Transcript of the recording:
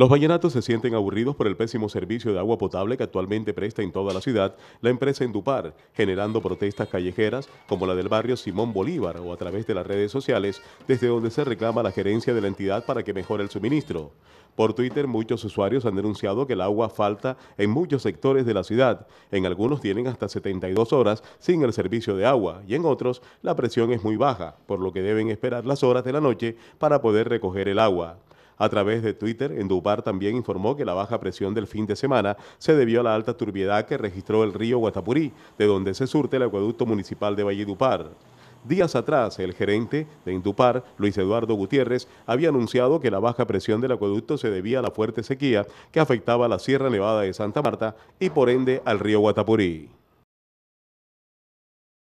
Los vallenatos se sienten aburridos por el pésimo servicio de agua potable que actualmente presta en toda la ciudad la empresa Endupar, generando protestas callejeras como la del barrio Simón Bolívar o a través de las redes sociales, desde donde se reclama la gerencia de la entidad para que mejore el suministro. Por Twitter, muchos usuarios han denunciado que el agua falta en muchos sectores de la ciudad. En algunos tienen hasta 72 horas sin el servicio de agua y en otros la presión es muy baja, por lo que deben esperar las horas de la noche para poder recoger el agua. A través de Twitter, Endupar también informó que la baja presión del fin de semana se debió a la alta turbiedad que registró el río Guatapurí, de donde se surte el acueducto municipal de Valledupar. Días atrás, el gerente de Indupar, Luis Eduardo Gutiérrez, había anunciado que la baja presión del acueducto se debía a la fuerte sequía que afectaba la Sierra Nevada de Santa Marta y por ende al río Guatapurí.